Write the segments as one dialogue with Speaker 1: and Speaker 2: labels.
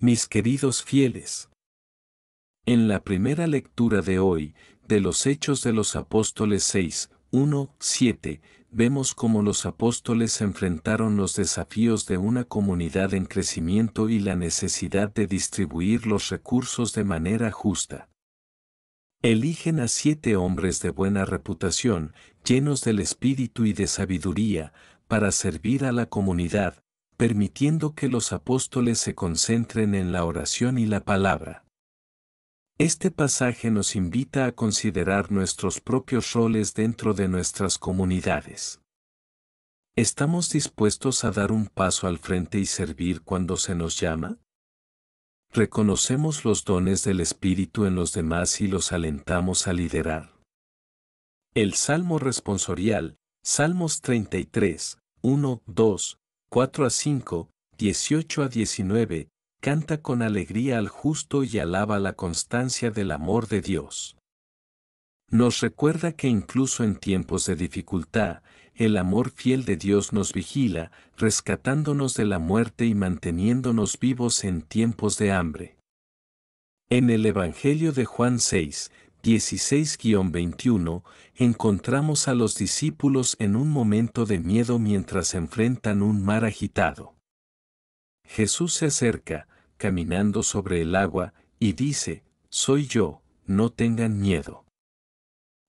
Speaker 1: Mis queridos fieles, en la primera lectura de hoy, de los Hechos de los Apóstoles 6, 1, 7, vemos cómo los apóstoles enfrentaron los desafíos de una comunidad en crecimiento y la necesidad de distribuir los recursos de manera justa. Eligen a siete hombres de buena reputación, llenos del espíritu y de sabiduría, para servir a la comunidad, permitiendo que los apóstoles se concentren en la oración y la palabra. Este pasaje nos invita a considerar nuestros propios roles dentro de nuestras comunidades. ¿Estamos dispuestos a dar un paso al frente y servir cuando se nos llama? ¿Reconocemos los dones del Espíritu en los demás y los alentamos a liderar? El Salmo responsorial, Salmos 33, 1, 2, 4 a 5, 18 a 19, canta con alegría al justo y alaba la constancia del amor de Dios. Nos recuerda que incluso en tiempos de dificultad, el amor fiel de Dios nos vigila, rescatándonos de la muerte y manteniéndonos vivos en tiempos de hambre. En el Evangelio de Juan 6, 16-21, encontramos a los discípulos en un momento de miedo mientras enfrentan un mar agitado. Jesús se acerca, caminando sobre el agua, y dice, Soy yo, no tengan miedo.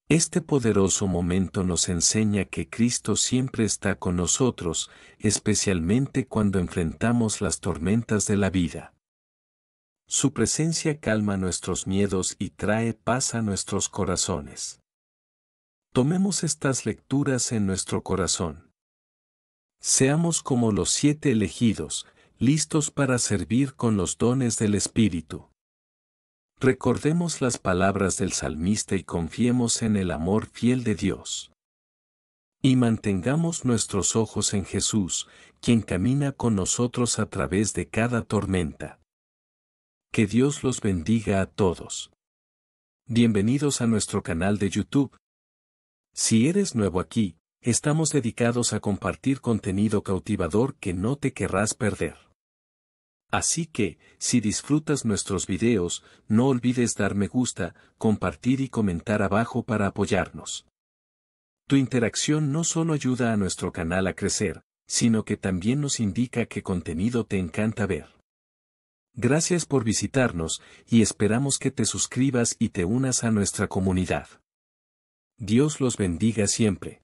Speaker 1: Este poderoso momento nos enseña que Cristo siempre está con nosotros, especialmente cuando enfrentamos las tormentas de la vida. Su presencia calma nuestros miedos y trae paz a nuestros corazones. Tomemos estas lecturas en nuestro corazón. Seamos como los siete elegidos, listos para servir con los dones del Espíritu. Recordemos las palabras del salmista y confiemos en el amor fiel de Dios. Y mantengamos nuestros ojos en Jesús, quien camina con nosotros a través de cada tormenta. Que Dios los bendiga a todos. Bienvenidos a nuestro canal de YouTube. Si eres nuevo aquí, estamos dedicados a compartir contenido cautivador que no te querrás perder. Así que, si disfrutas nuestros videos, no olvides dar me gusta, compartir y comentar abajo para apoyarnos. Tu interacción no solo ayuda a nuestro canal a crecer, sino que también nos indica qué contenido te encanta ver. Gracias por visitarnos, y esperamos que te suscribas y te unas a nuestra comunidad. Dios los bendiga siempre.